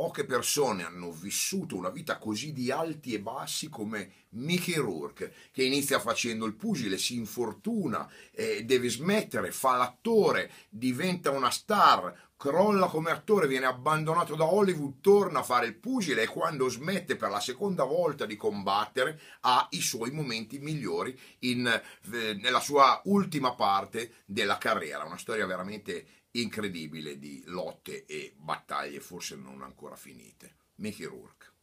Poche persone hanno vissuto una vita così di alti e bassi come Mickey Rourke, che inizia facendo il pugile, si infortuna, eh, deve smettere, fa l'attore, diventa una star, crolla come attore, viene abbandonato da Hollywood, torna a fare il pugile e quando smette per la seconda volta di combattere ha i suoi momenti migliori in, eh, nella sua ultima parte della carriera. Una storia veramente incredibile di lotte e battaglie forse non ancora finite. Mickey Rourke.